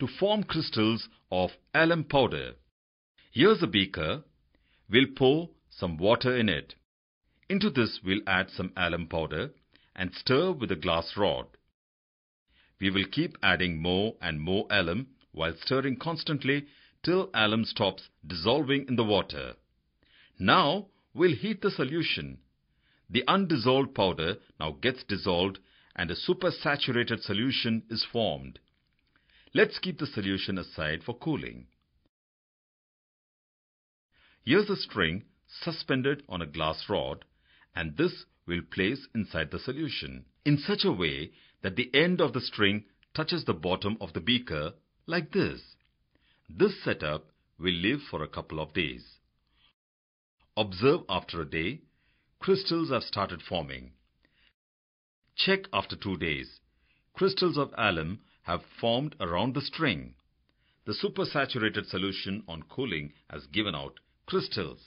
to form crystals of alum powder. Here's a beaker. We'll pour some water in it. Into this we'll add some alum powder and stir with a glass rod. We will keep adding more and more alum while stirring constantly till alum stops dissolving in the water. Now we'll heat the solution. The undissolved powder now gets dissolved and a supersaturated solution is formed. Let's keep the solution aside for cooling. Here's a string suspended on a glass rod and this will place inside the solution in such a way that the end of the string touches the bottom of the beaker like this. This setup will live for a couple of days. Observe after a day, crystals have started forming. Check after two days. Crystals of alum have formed around the string. The supersaturated solution on cooling has given out crystals.